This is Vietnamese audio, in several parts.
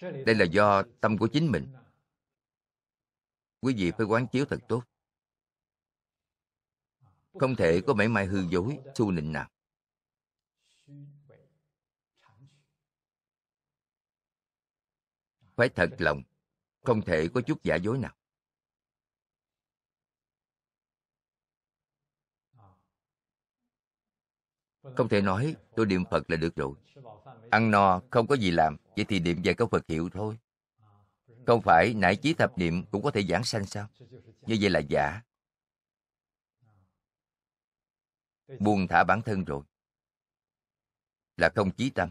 đây là do tâm của chính mình quý vị phải quán chiếu thật tốt không thể có mảy may hư dối xu nịnh nào phải thật lòng không thể có chút giả dối nào không thể nói tôi niệm phật là được rồi Ăn no, không có gì làm, vậy thì niệm về câu Phật hiệu thôi. Không phải nãy chí thập niệm cũng có thể giảng sanh sao? Như vậy là giả. Buông thả bản thân rồi. Là không chí tâm.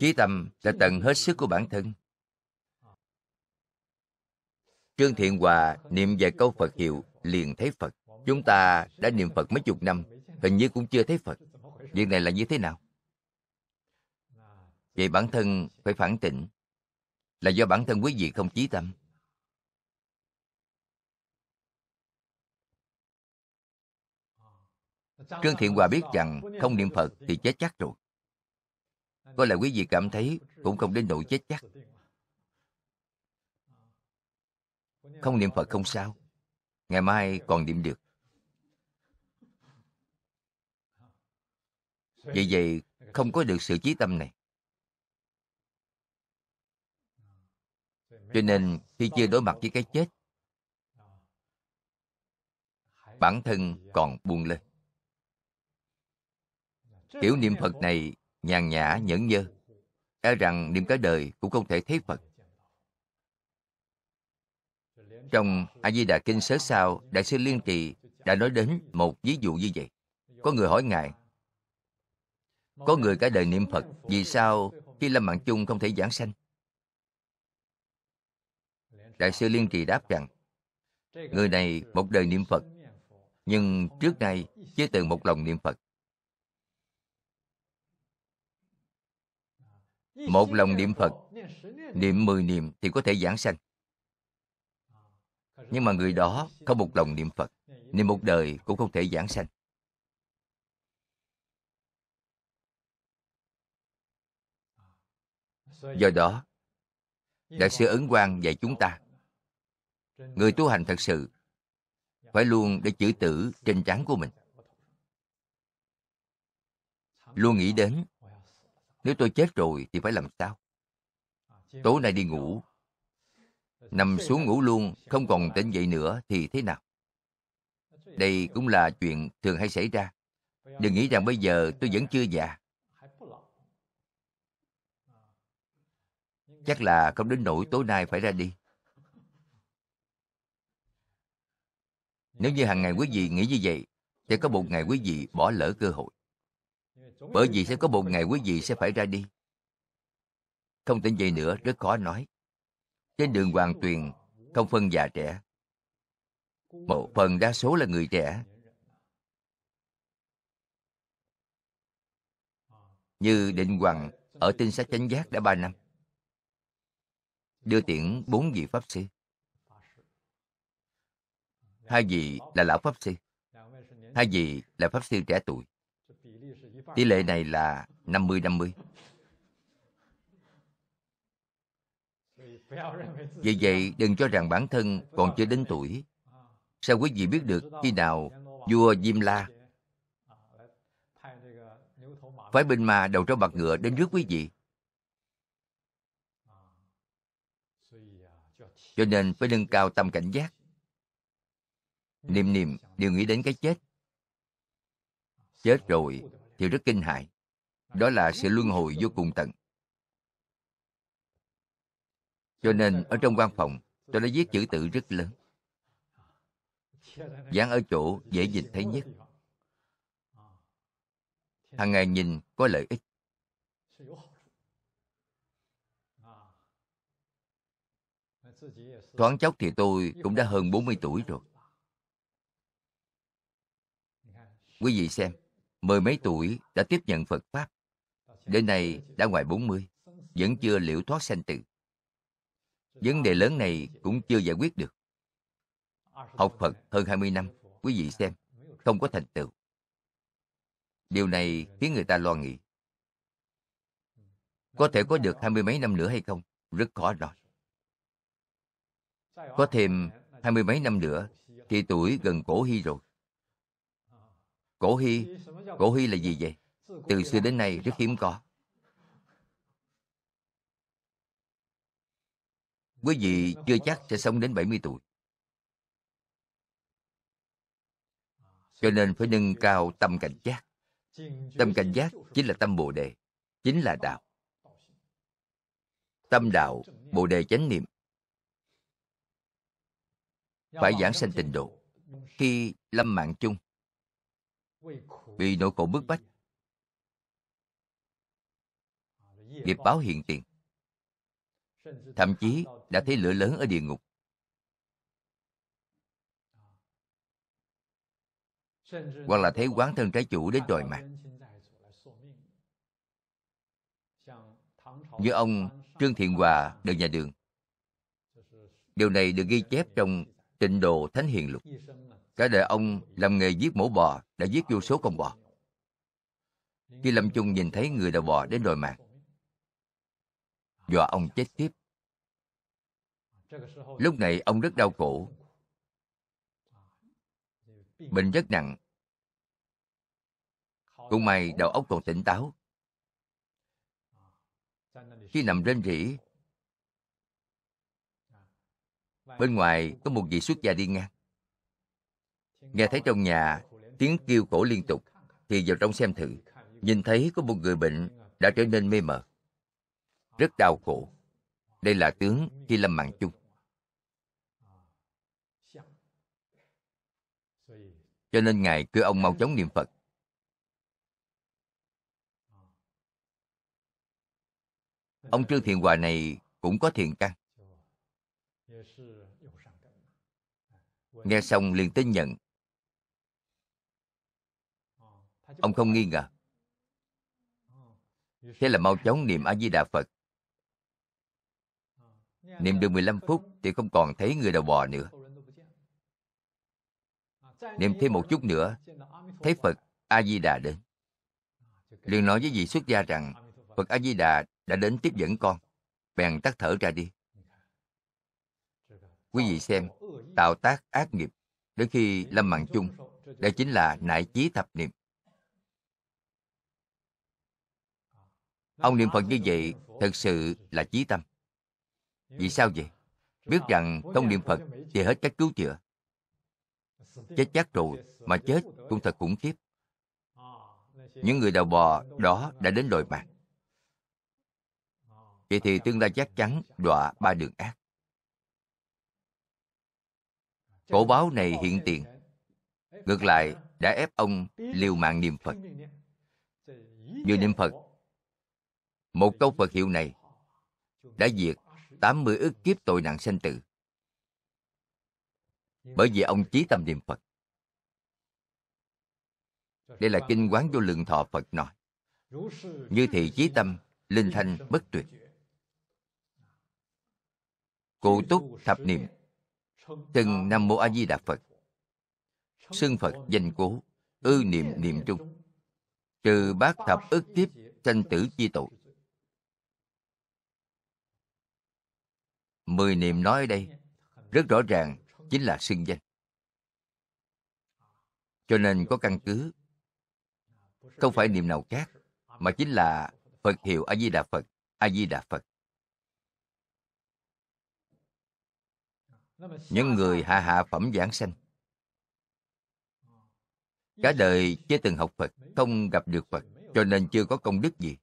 Chí tâm là tận hết sức của bản thân. Trương Thiện Hòa niệm về câu Phật hiệu liền thấy Phật. Chúng ta đã niệm Phật mấy chục năm, hình như cũng chưa thấy Phật. Việc này là như thế nào? Vậy bản thân phải phản tỉnh là do bản thân quý vị không chí tâm. Trương Thiện Hòa biết rằng không niệm Phật thì chết chắc rồi. Có lẽ quý vị cảm thấy cũng không đến độ chết chắc. Không niệm Phật không sao. Ngày mai còn niệm được. Vì vậy, không có được sự chí tâm này. cho nên khi chưa đối mặt với cái chết bản thân còn buông lên kiểu niệm phật này nhàn nhã nhẫn nhơ e rằng niệm cả đời cũng không thể thấy phật trong a di đà kinh sớ sao đại sư liên trì đã nói đến một ví dụ như vậy có người hỏi ngài có người cả đời niệm phật vì sao khi lâm mạng chung không thể giảng sanh Đại sư Liên Trì đáp rằng, người này một đời niệm Phật, nhưng trước nay chưa từng một lòng niệm Phật. Một lòng niệm Phật, niệm mười niệm thì có thể giảng sanh. Nhưng mà người đó không một lòng niệm Phật, niệm một đời cũng không thể giảng sanh. Do đó, Đại sư Ấn Quang dạy chúng ta người tu hành thật sự dạ. phải luôn để chữ tử trên trán của mình luôn nghĩ đến nếu tôi chết rồi thì phải làm sao à, tối nay đi ngủ nằm xuống ngủ luôn không còn tỉnh dậy nữa thì thế nào đây cũng là chuyện thường hay xảy ra đừng nghĩ rằng bây giờ tôi vẫn chưa già chắc là không đến nỗi tối nay phải ra đi Nếu như hàng ngày quý vị nghĩ như vậy, sẽ có một ngày quý vị bỏ lỡ cơ hội. Bởi vì sẽ có một ngày quý vị sẽ phải ra đi. Không tin vậy nữa rất khó nói. Trên đường hoàn tuyền, không phân già trẻ. Một phần đa số là người trẻ. Như Định Hoàng ở tinh sách chánh giác đã ba năm. Đưa tiễn bốn vị Pháp Sư hai vị là lão pháp sư hai vị là pháp sư trẻ tuổi tỷ lệ này là 50-50 vì vậy đừng cho rằng bản thân còn chưa đến tuổi sao quý vị biết được khi nào vua diêm la phải binh mà đầu trâu bạc ngựa đến rước quý vị cho nên phải nâng cao tâm cảnh giác niềm niềm đều nghĩ đến cái chết chết rồi thì rất kinh hại đó là sự luân hồi vô cùng tận cho nên ở trong quan phòng tôi đã viết chữ tự rất lớn dán ở chỗ dễ nhìn thấy nhất hàng ngày nhìn có lợi ích thoáng chốc thì tôi cũng đã hơn 40 tuổi rồi Quý vị xem, mười mấy tuổi đã tiếp nhận Phật Pháp. Đến nay đã ngoài 40, vẫn chưa liễu thoát sanh tử. Vấn đề lớn này cũng chưa giải quyết được. Học Phật hơn 20 năm, quý vị xem, không có thành tựu. Điều này khiến người ta lo nghĩ. Có thể có được hai mươi mấy năm nữa hay không? Rất khó rồi. Có thêm hai mươi mấy năm nữa thì tuổi gần cổ hy rồi. Cổ hy, cổ hy là gì vậy? Từ xưa đến nay rất hiếm có. Quý vị chưa chắc sẽ sống đến 70 tuổi. Cho nên phải nâng cao tâm cảnh giác. Tâm cảnh giác chính là tâm Bồ Đề, chính là đạo. Tâm đạo, Bồ Đề chánh niệm. Phải giảng sanh tình độ. Khi lâm mạng chung, bị nỗi khổ bức bách nghiệp báo hiện tiền thậm chí đã thấy lửa lớn ở địa ngục hoặc là thấy quán thân trái chủ đến đòi mạng như ông trương thiện hòa đời nhà đường điều này được ghi chép trong trình độ thánh hiền lục cả đời ông làm nghề giết mổ bò đã giết vô số con bò khi lâm chung nhìn thấy người đầu bò đến đòi mạng dọa ông chết tiếp lúc này ông rất đau khổ bệnh rất nặng cũng may đầu óc còn tỉnh táo khi nằm rên rỉ bên ngoài có một vị xuất gia đi ngang nghe thấy trong nhà tiếng kêu cổ liên tục thì vào trong xem thử nhìn thấy có một người bệnh đã trở nên mê mờ rất đau khổ đây là tướng khi lâm mạng chung cho nên ngài kêu ông mau chóng niệm phật ông trương thiện hòa này cũng có thiện căn nghe xong liền tin nhận ông không nghi ngờ ờ, thế là mau chóng niệm a di đà phật ờ, niệm được 15 phút thì không còn thấy người đầu bò nữa à, niệm thêm một chút nữa thấy phật a di đà đến à, liền nói với vị xuất gia rằng phật a di đà đã đến tiếp dẫn con bèn tắt thở ra đi quý vị xem tạo tác ác nghiệp đến khi lâm mạng chung đây chính là nại chí thập niệm Ông niệm Phật như vậy thật sự là chí tâm. Vì sao vậy? Biết rằng không niệm Phật thì hết cách cứu chữa. Chết chắc rồi mà chết cũng thật khủng khiếp. Những người đầu bò đó đã đến đồi mạng. Vậy thì tương lai chắc chắn đọa ba đường ác. Cổ báo này hiện tiền. Ngược lại, đã ép ông liều mạng niệm Phật. Vừa niệm Phật một câu Phật hiệu này đã diệt 80 ức kiếp tội nặng sanh tử. Bởi vì ông chí tâm niệm Phật. Đây là kinh quán vô lượng thọ Phật nói. Như thị chí tâm, linh thanh bất tuyệt. Cụ túc thập niệm, từng Nam Mô A Di Đà Phật. Xưng Phật danh cố, ư niệm niệm trung. Trừ bát thập ức kiếp sanh tử chi tội. mười niệm nói đây rất rõ ràng chính là xưng danh cho nên có căn cứ không phải niệm nào khác mà chính là phật hiệu a di đà phật a di đà phật những người hạ hạ phẩm giảng sanh cả đời chưa từng học phật không gặp được phật cho nên chưa có công đức gì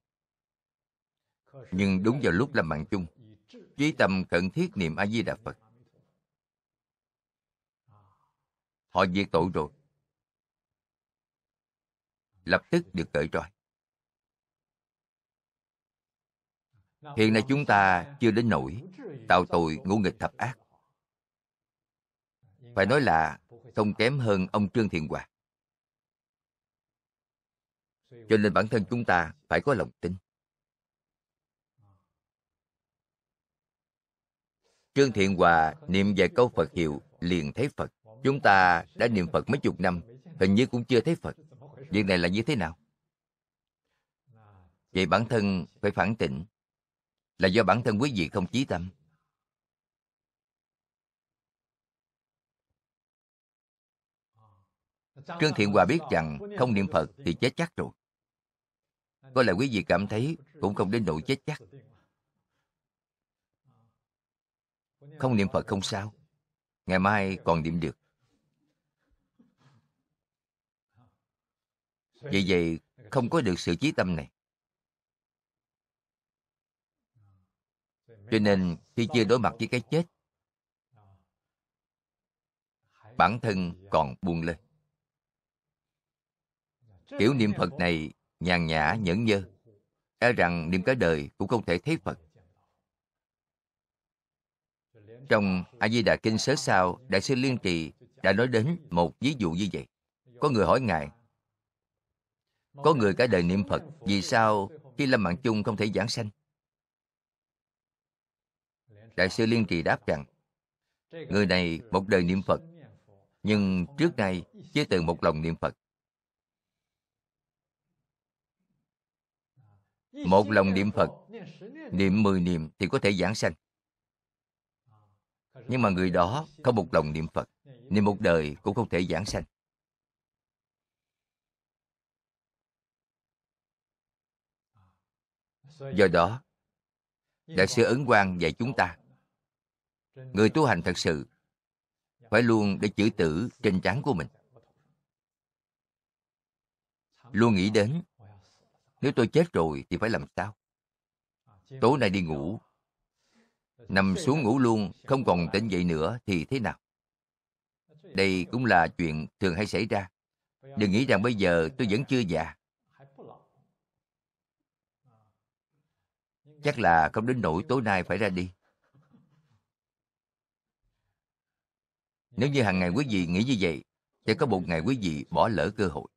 nhưng đúng vào lúc làm mạng chung chí tâm cận thiết niệm a di đà phật họ diệt tội rồi lập tức được cởi trói hiện nay chúng ta chưa đến nỗi tạo tội ngũ nghịch thập ác phải nói là không kém hơn ông trương thiện hòa cho nên bản thân chúng ta phải có lòng tin Trương Thiện Hòa niệm vài câu Phật hiệu liền thấy Phật. Chúng ta đã niệm Phật mấy chục năm, hình như cũng chưa thấy Phật. Việc này là như thế nào? Vậy bản thân phải phản tỉnh. Là do bản thân quý vị không chí tâm. Trương Thiện Hòa biết rằng không niệm Phật thì chết chắc rồi. Có lẽ quý vị cảm thấy cũng không đến nỗi chết chắc. không niệm phật không sao ngày mai còn niệm được vậy vậy không có được sự trí tâm này cho nên khi chưa đối mặt với cái chết bản thân còn buông lên kiểu niệm phật này nhàn nhã nhẫn nhơ e rằng niệm cả đời cũng không thể thấy phật trong A Di Đà Kinh sớ sao, Đại sư Liên Trì đã nói đến một ví dụ như vậy. Có người hỏi ngài, có người cả đời niệm Phật, vì sao khi Lâm Mạng Chung không thể giảng sanh? Đại sư Liên Trì đáp rằng, người này một đời niệm Phật, nhưng trước nay chưa từng một lòng niệm Phật. Một lòng niệm Phật, niệm mười niệm thì có thể giảng sanh nhưng mà người đó có một lòng niệm phật niệm một đời cũng không thể giảng sanh do đó đại sư ấn quang dạy chúng ta người tu hành thật sự phải luôn để chữ tử trên trán của mình luôn nghĩ đến nếu tôi chết rồi thì phải làm sao tối nay đi ngủ nằm xuống ngủ luôn không còn tỉnh dậy nữa thì thế nào đây cũng là chuyện thường hay xảy ra đừng nghĩ rằng bây giờ tôi vẫn chưa già chắc là không đến nỗi tối nay phải ra đi nếu như hàng ngày quý vị nghĩ như vậy sẽ có một ngày quý vị bỏ lỡ cơ hội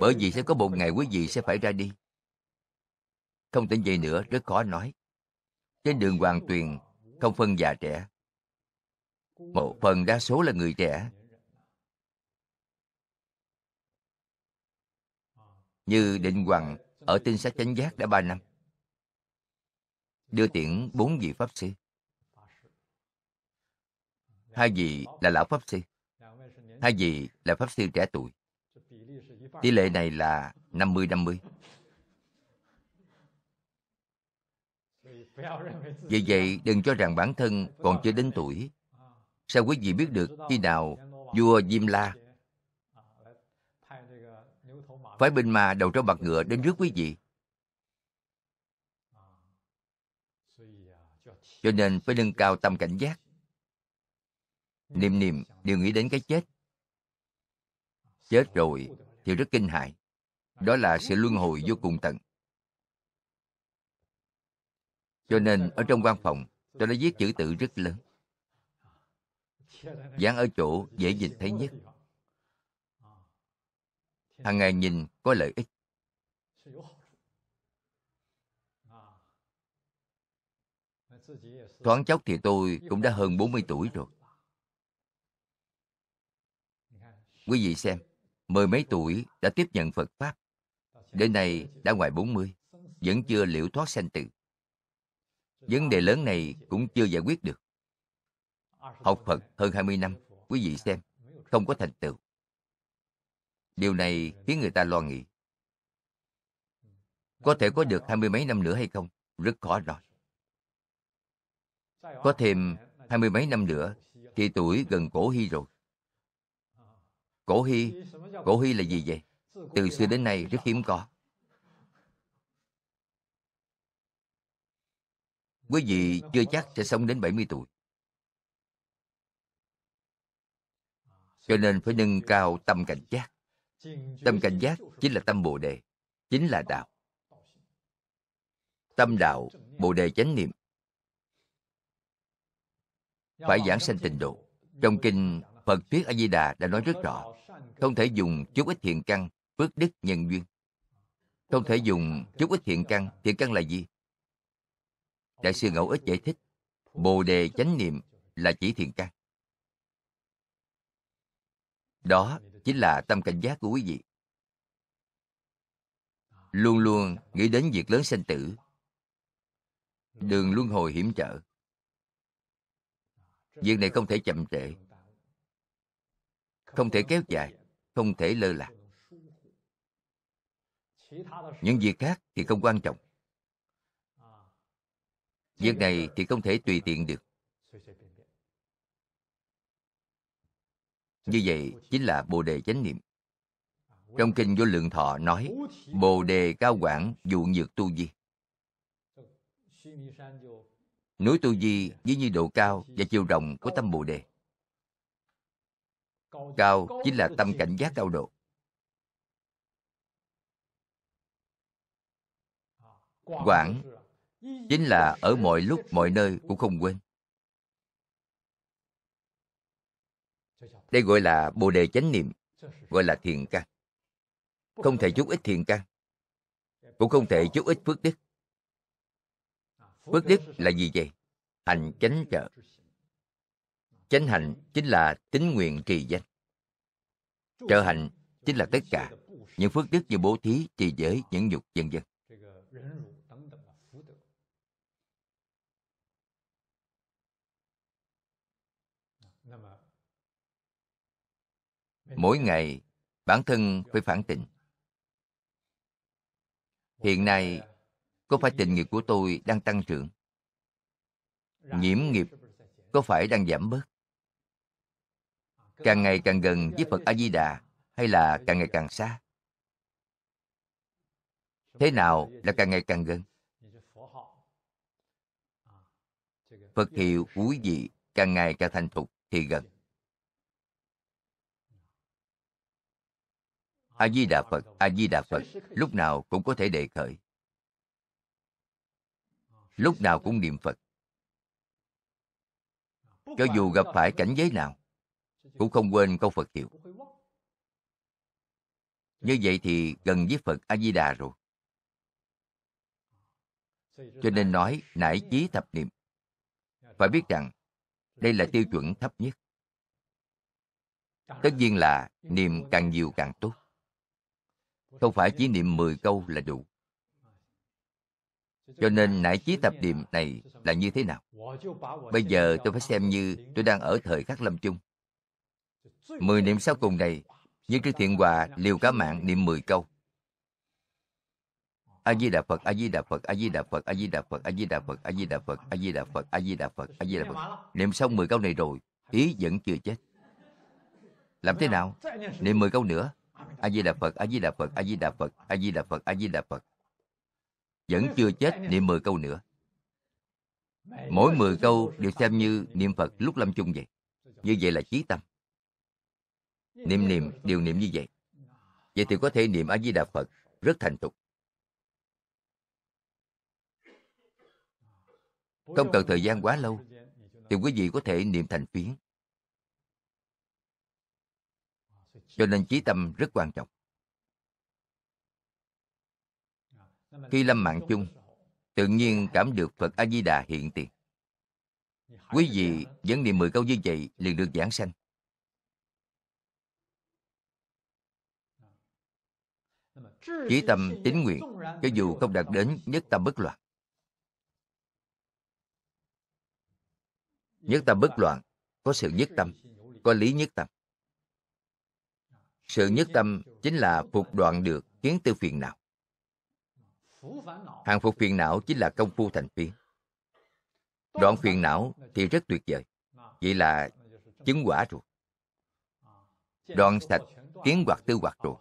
bởi vì sẽ có một ngày quý vị sẽ phải ra đi không tỉnh dậy nữa rất khó nói trên đường hoàng tuyền không phân già trẻ một phần đa số là người trẻ như định hoàng ở tinh sát chánh giác đã ba năm đưa tiễn bốn vị pháp sư hai vị là lão pháp sư hai vị là pháp sư trẻ tuổi tỷ lệ này là 50-50 Vì vậy, đừng cho rằng bản thân còn chưa đến tuổi. Sao quý vị biết được khi nào vua Diêm La phải binh mà đầu trâu mặt ngựa đến rước quý vị? Cho nên phải nâng cao tâm cảnh giác. Niệm niệm đều nghĩ đến cái chết. Chết rồi thì rất kinh hại. Đó là sự luân hồi vô cùng tận cho nên ở trong văn phòng tôi đã viết chữ tự rất lớn dán ở chỗ dễ nhìn thấy nhất hàng ngày nhìn có lợi ích thoáng chốc thì tôi cũng đã hơn 40 tuổi rồi quý vị xem mười mấy tuổi đã tiếp nhận phật pháp đến nay đã ngoài 40 vẫn chưa liễu thoát sanh tử Vấn đề lớn này cũng chưa giải quyết được. Học Phật hơn 20 năm, quý vị xem, không có thành tựu. Điều này khiến người ta lo nghĩ. Có thể có được hai mươi mấy năm nữa hay không? Rất khó rồi. Có thêm hai mươi mấy năm nữa thì tuổi gần cổ hy rồi. Cổ hy, cổ hy là gì vậy? Từ xưa đến nay rất hiếm có. quý vị chưa chắc sẽ sống đến 70 tuổi. Cho nên phải nâng cao tâm cảnh giác. Tâm cảnh giác chính là tâm Bồ Đề, chính là đạo. Tâm đạo, Bồ Đề chánh niệm. Phải giảng sanh tình độ. Trong kinh Phật Thuyết A-di-đà đã nói rất rõ, không thể dùng chút ít thiện căn, phước đức nhân duyên. Không thể dùng chút ít thiện căn, thiện căn là gì? Đại sư Ngẫu Ích giải thích, Bồ đề chánh niệm là chỉ thiền căn. Đó chính là tâm cảnh giác của quý vị. Luôn luôn nghĩ đến việc lớn sanh tử, đường luân hồi hiểm trở. Việc này không thể chậm trễ, không thể kéo dài, không thể lơ là. Những việc khác thì không quan trọng. Việc này thì không thể tùy tiện được. Như vậy chính là Bồ Đề Chánh Niệm. Trong Kinh Vô Lượng Thọ nói, Bồ Đề cao quảng dụ nhược tu di. Núi tu di với như độ cao và chiều rộng của tâm Bồ Đề. Cao chính là tâm cảnh giác cao độ. Quảng chính là ở mọi lúc mọi nơi cũng không quên đây gọi là bồ đề chánh niệm gọi là thiền căn không thể chút ít thiền căn cũng không thể chút ít phước đức phước đức là gì vậy hành chánh trợ chánh hành chính là tính nguyện trì danh trợ hành chính là tất cả những phước đức như bố thí trì giới nhẫn nhục vân vân mỗi ngày bản thân phải phản tình hiện nay có phải tình nghiệp của tôi đang tăng trưởng nhiễm nghiệp có phải đang giảm bớt càng ngày càng gần với phật a di đà hay là càng ngày càng xa thế nào là càng ngày càng gần phật hiệu quý vị càng ngày càng thành thục thì gần a di đà phật a di đà phật lúc nào cũng có thể đề khởi lúc nào cũng niệm phật cho dù gặp phải cảnh giới nào cũng không quên câu phật hiệu như vậy thì gần với phật a di đà rồi cho nên nói nải chí thập niệm phải biết rằng đây là tiêu chuẩn thấp nhất tất nhiên là niệm càng nhiều càng tốt không phải chỉ niệm 10 câu là đủ. Cho nên nại chí tập niệm này là như thế nào? Bây giờ tôi phải xem như tôi đang ở thời khắc lâm chung. Mười niệm sau cùng này, như Trương Thiện Hòa liều cả mạng niệm 10 câu. A Di Đà Phật, A Di Đà Phật, A Di Đà Phật, A Di Đà Phật, A Di Đà Phật, A Di Đà Phật, A Di Đà Phật, A Di Đà Phật, A Di Đà Phật. Niệm xong 10 câu này rồi, ý vẫn chưa chết. Làm thế nào? Niệm 10 câu nữa, a di đà phật a di đà phật a di đà phật a di đà phật a di đà phật vẫn chưa chết niệm 10 câu nữa mỗi 10 câu đều xem như niệm phật lúc lâm chung vậy như vậy là chí tâm niệm niệm đều niệm như vậy vậy thì có thể niệm a di đà phật rất thành thục không cần thời gian quá lâu thì quý vị có thể niệm thành phiến cho nên trí tâm rất quan trọng khi lâm mạng chung tự nhiên cảm được phật a di đà hiện tiền quý vị vẫn niệm mười câu như vậy liền được giảng sanh chí tâm tín nguyện cho dù không đạt đến nhất tâm bất loạn nhất tâm bất loạn có sự nhất tâm có lý nhất tâm sự nhất tâm chính là phục đoạn được kiến tư phiền não hàng phục phiền não chính là công phu thành phiền đoạn phiền não thì rất tuyệt vời vậy là chứng quả rồi đoạn sạch kiến hoạt tư hoạt rồi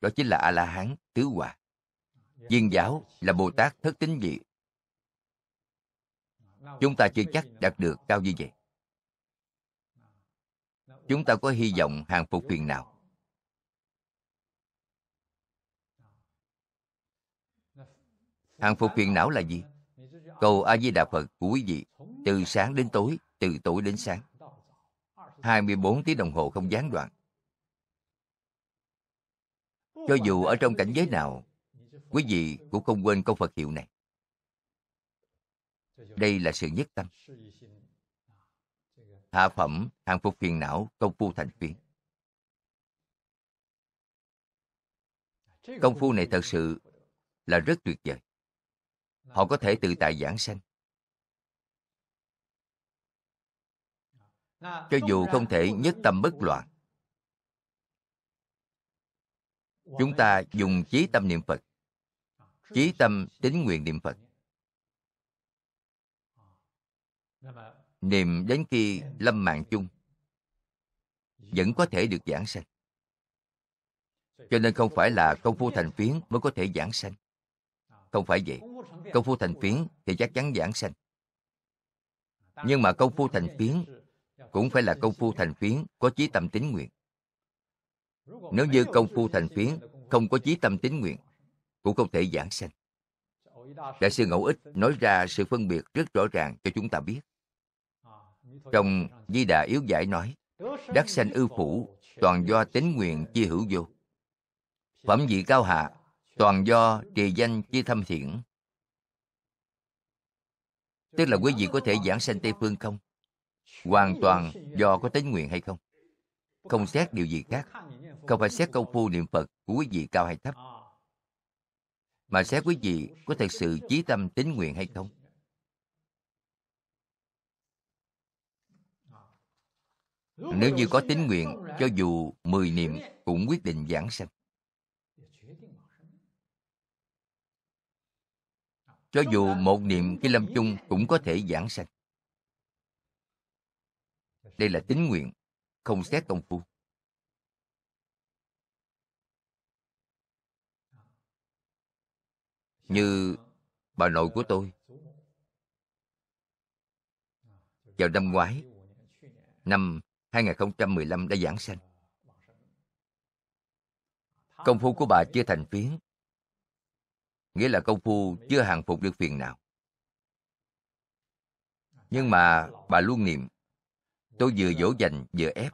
đó chính là a la hán tứ hòa. viên giáo là bồ tát thất tính gì? chúng ta chưa chắc đạt được cao như vậy chúng ta có hy vọng hàng phục phiền não hàng phục phiền não là gì cầu a di đà phật của quý vị từ sáng đến tối từ tối đến sáng 24 tiếng đồng hồ không gián đoạn cho dù ở trong cảnh giới nào quý vị cũng không quên câu phật hiệu này đây là sự nhất tâm hạ phẩm hàng phục phiền não công phu thành phiền công phu này thật sự là rất tuyệt vời họ có thể tự tại giảng sanh cho dù không thể nhất tâm bất loạn chúng ta dùng chí tâm niệm phật chí tâm tính nguyện niệm phật ờ. niệm đến khi lâm mạng chung vẫn có thể được giảng sanh cho nên không phải là công phu thành phiến mới có thể giảng sanh ờ. không phải vậy công phu thành phiến thì chắc chắn giảng sanh nhưng mà công phu thành phiến cũng phải là công phu thành phiến có chí tâm tín nguyện nếu như công phu thành phiến không có chí tâm tín nguyện cũng không thể giảng sanh đại sư ngẫu ích nói ra sự phân biệt rất rõ ràng cho chúng ta biết trong di đà yếu giải nói đắc sanh ưu phủ toàn do tín nguyện chi hữu vô phẩm vị cao hạ toàn do trì danh chi thâm thiện tức là quý vị có thể giảng sanh Tây Phương không? Hoàn toàn do có tính nguyện hay không? Không xét điều gì khác. Không phải xét công phu niệm Phật của quý vị cao hay thấp. Mà xét quý vị có thật sự chí tâm tính nguyện hay không? Nếu như có tính nguyện, cho dù 10 niệm cũng quyết định giảng sanh. cho dù một niệm khi lâm chung cũng có thể giảng sanh đây là tính nguyện không xét công phu như bà nội của tôi vào năm ngoái năm 2015 đã giảng sanh công phu của bà chưa thành phiến nghĩa là công phu chưa hàng phục được phiền nào. nhưng mà bà luôn niệm tôi vừa dỗ dành vừa ép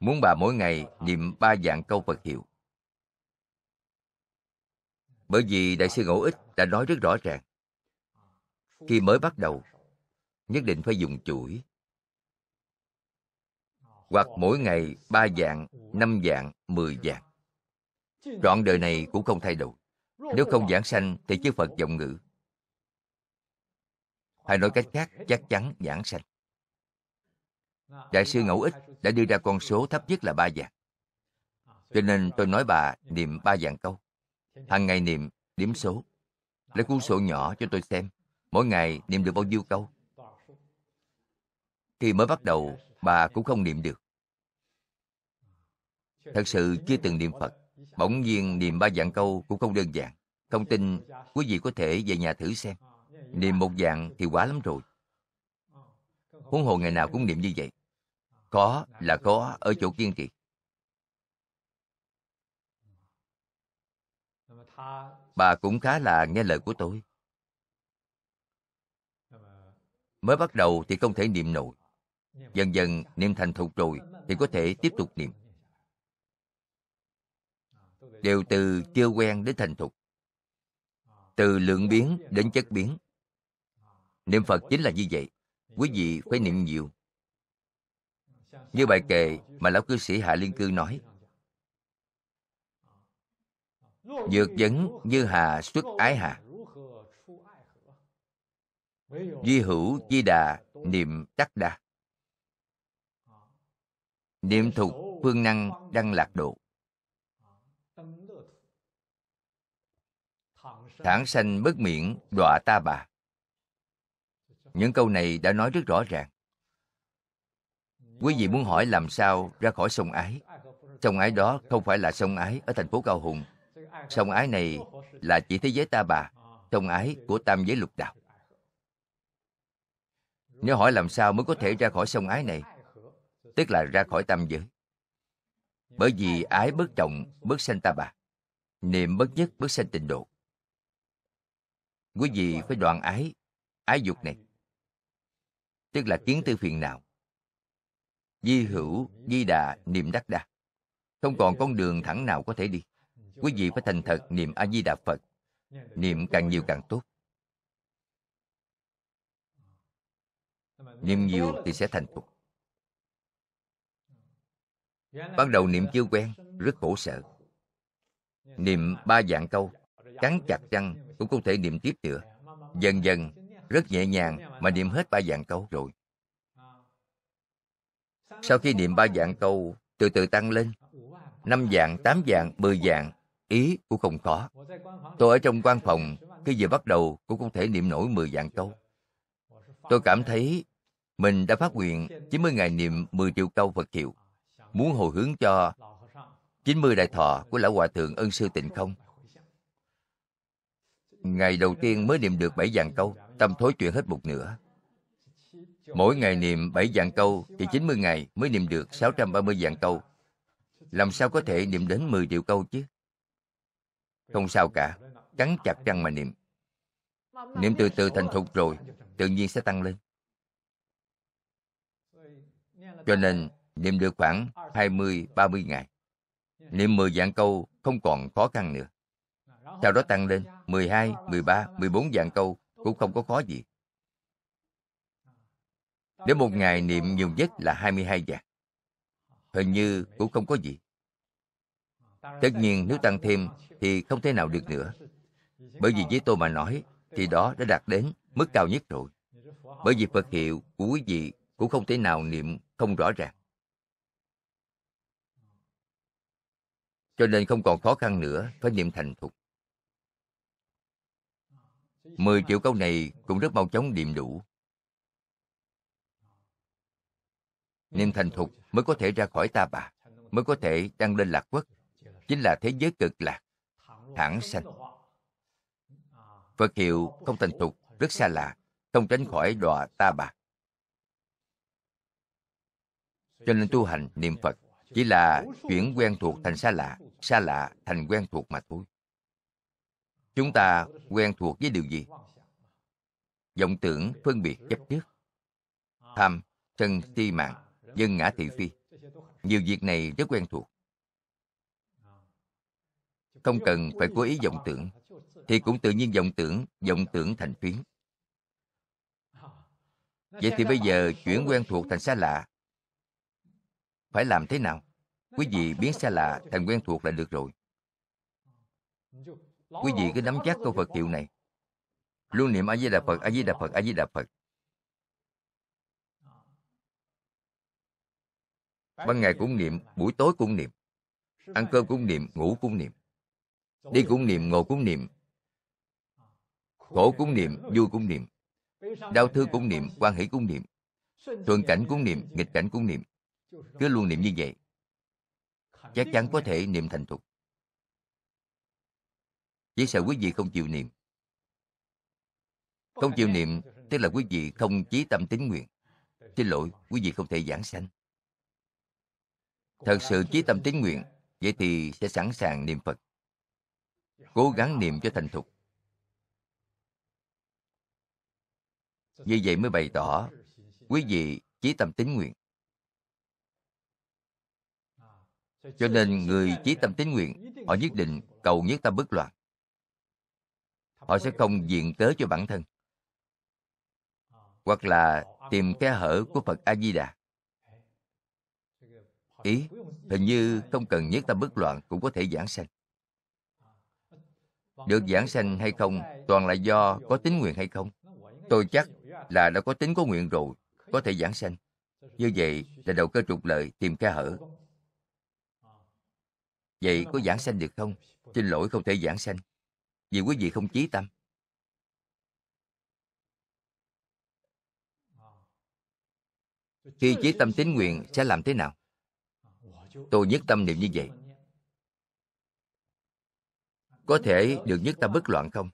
muốn bà mỗi ngày niệm ba dạng câu phật hiệu bởi vì đại sư ngẫu ích đã nói rất rõ ràng khi mới bắt đầu nhất định phải dùng chuỗi hoặc mỗi ngày ba dạng năm dạng mười dạng Đoạn đời này cũng không thay đổi. Nếu không giảng sanh thì chư Phật vọng ngữ. Hay nói cách khác, chắc chắn giảng sanh. Đại sư Ngẫu Ích đã đưa ra con số thấp nhất là ba vạn. Cho nên tôi nói bà niệm ba vạn câu. Hàng ngày niệm, điểm số. Lấy cuốn sổ nhỏ cho tôi xem. Mỗi ngày niệm được bao nhiêu câu. Khi mới bắt đầu, bà cũng không niệm được. Thật sự chưa từng niệm Phật Bỗng nhiên niệm ba dạng câu cũng không đơn giản. Không tin, quý vị có thể về nhà thử xem. Niệm một dạng thì quá lắm rồi. Huống hồ ngày nào cũng niệm như vậy. Khó là khó ở chỗ kiên trì. Bà cũng khá là nghe lời của tôi. Mới bắt đầu thì không thể niệm nổi. Dần dần niệm thành thục rồi thì có thể tiếp tục niệm đều từ chưa quen đến thành thục từ lượng biến đến chất biến niệm phật chính là như vậy quý vị phải niệm nhiều như bài kệ mà lão cư sĩ hạ liên cư nói dược dẫn như hà xuất ái hà di hữu di đà niệm đắc đà niệm thục phương năng đăng lạc độ thản sanh bất miễn đọa ta bà những câu này đã nói rất rõ ràng quý vị muốn hỏi làm sao ra khỏi sông ái sông ái đó không phải là sông ái ở thành phố cao hùng sông ái này là chỉ thế giới ta bà sông ái của tam giới lục đạo nếu hỏi làm sao mới có thể ra khỏi sông ái này tức là ra khỏi tam giới bởi vì ái bất trọng bất sanh ta bà niệm bất nhất bất sanh tình độ quý vị phải đoạn ái ái dục này tức là kiến tư phiền não di hữu di đà niệm đắc đa không còn con đường thẳng nào có thể đi quý vị phải thành thật niệm a di đà phật niệm càng nhiều càng tốt niệm nhiều thì sẽ thành tục ban đầu niệm chưa quen rất khổ sở niệm ba dạng câu cắn chặt răng cũng không thể niệm tiếp được, Dần dần, rất nhẹ nhàng mà niệm hết ba dạng câu rồi. Sau khi niệm ba dạng câu, từ từ tăng lên. Năm dạng, tám dạng, mười dạng, ý cũng không có. Tôi ở trong quan phòng, khi vừa bắt đầu cũng không thể niệm nổi mười dạng câu. Tôi cảm thấy mình đã phát nguyện 90 ngày niệm 10 triệu câu Phật hiệu. Muốn hồi hướng cho 90 đại thọ của Lão Hòa Thượng Ân Sư Tịnh Không ngày đầu tiên mới niệm được bảy dạng câu tâm thối chuyện hết một nửa mỗi ngày niệm bảy dạng câu thì 90 ngày mới niệm được 630 dạng câu làm sao có thể niệm đến 10 triệu câu chứ không sao cả cắn chặt răng mà niệm niệm từ từ thành thục rồi tự nhiên sẽ tăng lên cho nên niệm được khoảng 20-30 ngày. Niệm 10 dạng câu không còn khó khăn nữa sau đó tăng lên 12, 13, 14 dạng câu cũng không có khó gì. Nếu một ngày niệm nhiều nhất là 22 dạng, hình như cũng không có gì. Tất nhiên nếu tăng thêm thì không thể nào được nữa. Bởi vì với tôi mà nói thì đó đã đạt đến mức cao nhất rồi. Bởi vì Phật hiệu của quý vị cũng không thể nào niệm không rõ ràng. Cho nên không còn khó khăn nữa phải niệm thành thục. 10 triệu câu này cũng rất mau chóng điềm đủ. Niềm thành thục mới có thể ra khỏi ta bà, mới có thể đăng lên lạc quốc, chính là thế giới cực lạc, thẳng sanh. Phật hiệu không thành thục, rất xa lạ, không tránh khỏi đọa ta bà. Cho nên tu hành niệm Phật chỉ là chuyển quen thuộc thành xa lạ, xa lạ thành quen thuộc mà thôi chúng ta quen thuộc với điều gì vọng tưởng phân biệt chấp trước tham sân si mạng dân ngã thị phi nhiều việc này rất quen thuộc không cần phải cố ý vọng tưởng thì cũng tự nhiên vọng tưởng vọng tưởng thành phiến vậy thì bây giờ chuyển quen thuộc thành xa lạ phải làm thế nào quý vị biến xa lạ thành quen thuộc là được rồi quý vị cứ nắm chắc câu phật hiệu này luôn niệm a di đà phật a di đà phật a di đà phật ờ. ban ngày cũng niệm buổi tối cũng niệm ăn cơm cũng niệm ngủ cũng niệm đi cũng niệm ngồi cũng niệm ờ. khổ cũng niệm vui cũng niệm đau thương cũng niệm quan hỷ cũng niệm thuận cảnh cũng niệm nghịch cảnh cũng niệm cứ luôn niệm như vậy chắc chắn có thể niệm thành thục Vậy sao quý vị không chịu niệm? Không chịu niệm tức là quý vị không chí tâm tín nguyện. Xin lỗi, quý vị không thể giảng sanh. Thật sự chí tâm tín nguyện, vậy thì sẽ sẵn sàng niệm Phật. Cố gắng niệm cho thành thục. Như vậy mới bày tỏ, quý vị chí tâm tín nguyện. Cho nên người chí tâm tín nguyện, họ nhất định cầu nhất tâm bất loạn họ sẽ không diện cớ cho bản thân hoặc là tìm kẽ hở của phật a di đà ý hình như không cần nhất tâm bất loạn cũng có thể giảng sanh được giảng sanh hay không toàn là do có tính nguyện hay không tôi chắc là đã có tính có nguyện rồi có thể giảng sanh như vậy là đầu cơ trục lợi tìm kẽ hở vậy có giảng sanh được không xin lỗi không thể giảng sanh vì quý vị không chí tâm. Khi chí tâm tín nguyện sẽ làm thế nào? Tôi nhất tâm niệm như vậy. Có thể được nhất tâm bất loạn không?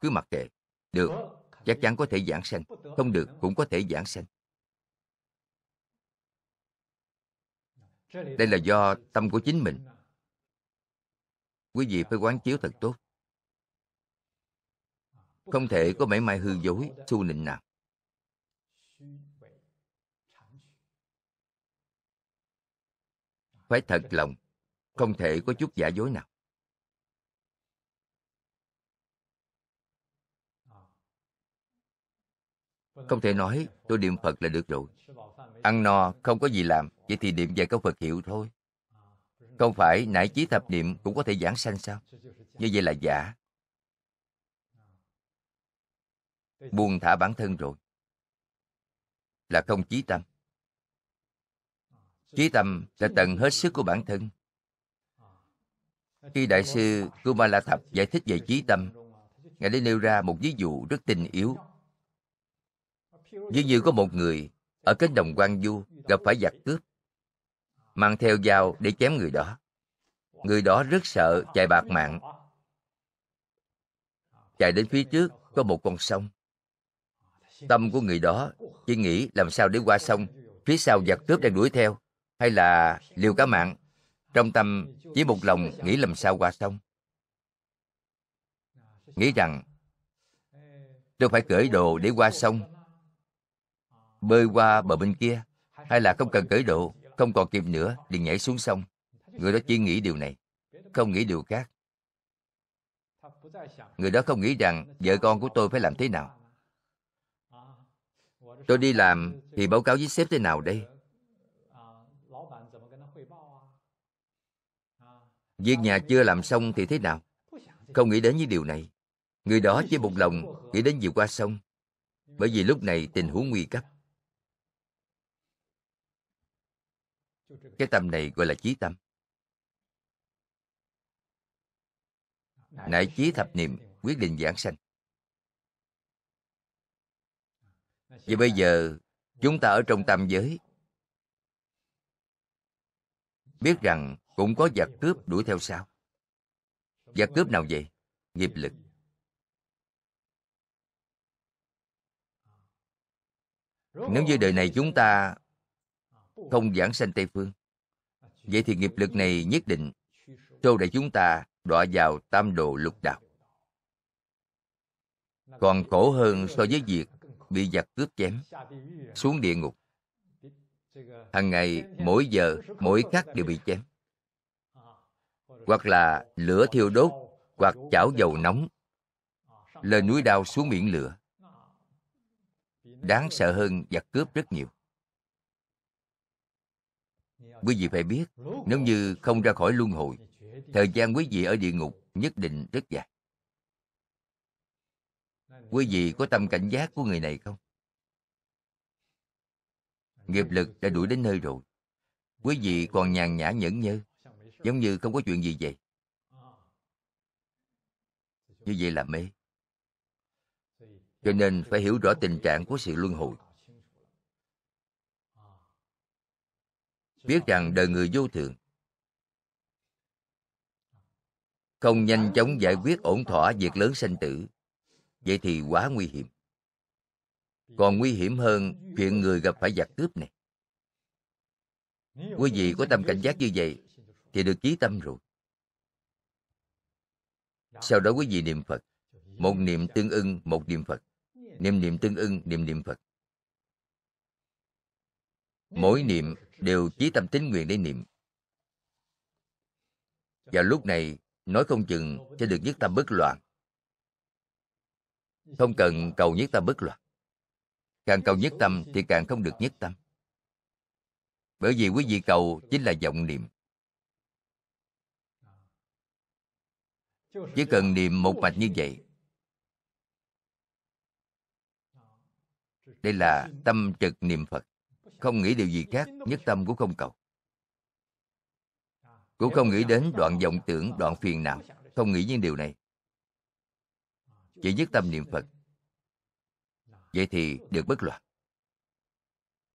Cứ mặc kệ. Được, chắc chắn có thể giảng sanh. Không được, cũng có thể giảng sanh. Đây là do tâm của chính mình. Quý vị phải quán chiếu thật tốt không thể có mảy may hư dối xu nịnh nào, phải thật lòng không thể có chút giả dối nào không thể nói tôi niệm phật là được rồi ăn no không có gì làm vậy thì niệm vài câu phật hiệu thôi không phải nải chí thập niệm cũng có thể giảng sanh sao như vậy là giả buông thả bản thân rồi là không chí tâm à, chí tâm là tận hết sức của bản thân à, khi đại sư kumala thập giải thích về chí tâm ngài đã nêu ra một ví dụ rất tinh yếu dường như có một người ở cánh đồng quan du gặp phải giặc cướp mang theo dao để chém người đó người đó rất sợ chạy bạc mạng chạy đến phía trước có một con sông tâm của người đó chỉ nghĩ làm sao để qua sông phía sau giặc cướp đang đuổi theo hay là liều cả mạng trong tâm chỉ một lòng nghĩ làm sao qua sông nghĩ rằng tôi phải cởi đồ để qua sông bơi qua bờ bên kia hay là không cần cởi đồ không còn kịp nữa liền nhảy xuống sông người đó chỉ nghĩ điều này không nghĩ điều khác người đó không nghĩ rằng vợ con của tôi phải làm thế nào tôi đi làm thì báo cáo với sếp thế nào đây việc nhà chưa làm xong thì thế nào không nghĩ đến những điều này người đó chỉ một lòng nghĩ đến việc qua sông bởi vì lúc này tình huống nguy cấp cái tâm này gọi là chí tâm nại chí thập niệm quyết định giảng sanh Vì bây giờ, chúng ta ở trong tam giới. Biết rằng cũng có giặc cướp đuổi theo sau. Giặc cướp nào vậy? Nghiệp lực. Nếu như đời này chúng ta không giảng sanh Tây Phương, vậy thì nghiệp lực này nhất định trô để chúng ta đọa vào tam đồ lục đạo. Còn khổ hơn so với việc bị giặc cướp chém xuống địa ngục hàng ngày mỗi giờ mỗi khắc đều bị chém hoặc là lửa thiêu đốt hoặc chảo dầu nóng lên núi đao xuống miệng lửa đáng sợ hơn giặc cướp rất nhiều quý vị phải biết nếu như không ra khỏi luân hồi thời gian quý vị ở địa ngục nhất định rất dài quý vị có tâm cảnh giác của người này không? Nghiệp lực đã đuổi đến nơi rồi. Quý vị còn nhàn nhã nhẫn nhơ, giống như không có chuyện gì vậy. Như vậy là mê. Cho nên phải hiểu rõ tình trạng của sự luân hồi. Biết rằng đời người vô thường, không nhanh chóng giải quyết ổn thỏa việc lớn sanh tử vậy thì quá nguy hiểm. Còn nguy hiểm hơn chuyện người gặp phải giặc cướp này. Quý vị có tâm cảnh giác như vậy thì được chí tâm rồi. Dạ. Sau đó quý vị niệm Phật, một niệm dạ. tương ưng, một niệm Phật. Niệm niệm tương ưng, niệm niệm Phật. Mỗi niệm đều chí tâm tín nguyện để niệm. và lúc này, nói không chừng sẽ được nhất tâm bất loạn không cần cầu nhất tâm bất loạn càng cầu nhất tâm thì càng không được nhất tâm bởi vì quý vị cầu chính là vọng niệm chỉ cần niệm một mạch như vậy đây là tâm trực niệm phật không nghĩ điều gì khác nhất tâm cũng không cầu cũng không nghĩ đến đoạn vọng tưởng đoạn phiền não không nghĩ những điều này chỉ nhất tâm niệm Phật. Vậy thì được bất loạn.